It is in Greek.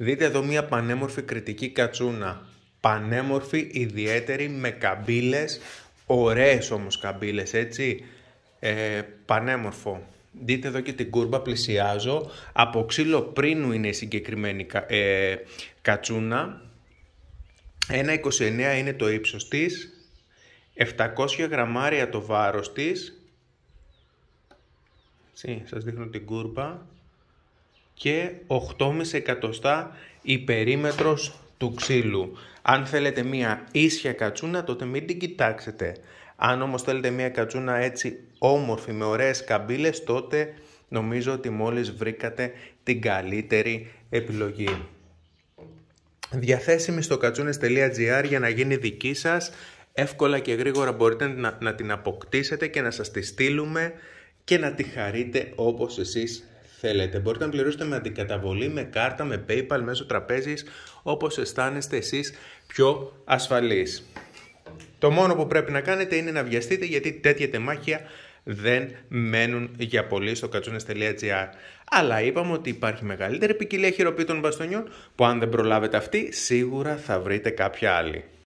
Δείτε εδώ μια πανέμορφη κριτική κατσούνα. Πανέμορφη, ιδιαίτερη, με καμπύλες, ωραίες όμως καμπύλες, έτσι. Ε, πανέμορφο. Δείτε εδώ και την κούρμπα πλησιάζω. Από ξύλο πρίνου είναι η συγκεκριμένη ε, κατσούνα. 1,29 είναι το ύψος της. 700 γραμμάρια το βάρος της. σας δείχνω την κούρπα και 8,5 εκατοστά η περίμετρος του ξύλου. Αν θέλετε μία ίσια κατσούνα τότε μην την κοιτάξετε. Αν όμως θέλετε μία κατσούνα έτσι όμορφη με ωραίες καμπύλες τότε νομίζω ότι μόλις βρήκατε την καλύτερη επιλογή. Διαθέσιμη στο κατσούνες.gr για να γίνει δική σας. Εύκολα και γρήγορα μπορείτε να, την αποκτήσετε και να σας τη στείλουμε και να τη χαρείτε όπως εσείς θέλετε. Μπορείτε να πληρώσετε με αντικαταβολή, με κάρτα, με PayPal, μέσω τραπέζης, όπως αισθάνεστε εσείς πιο ασφαλείς. Το μόνο που πρέπει να κάνετε είναι να βιαστείτε γιατί τέτοια τεμάχια δεν μένουν για πολύ στο κατσούνες.gr. Αλλά είπαμε ότι υπάρχει μεγαλύτερη ποικιλία χειροποίητων μπαστονιών που αν δεν προλάβετε αυτή σίγουρα θα βρείτε κάποια άλλη.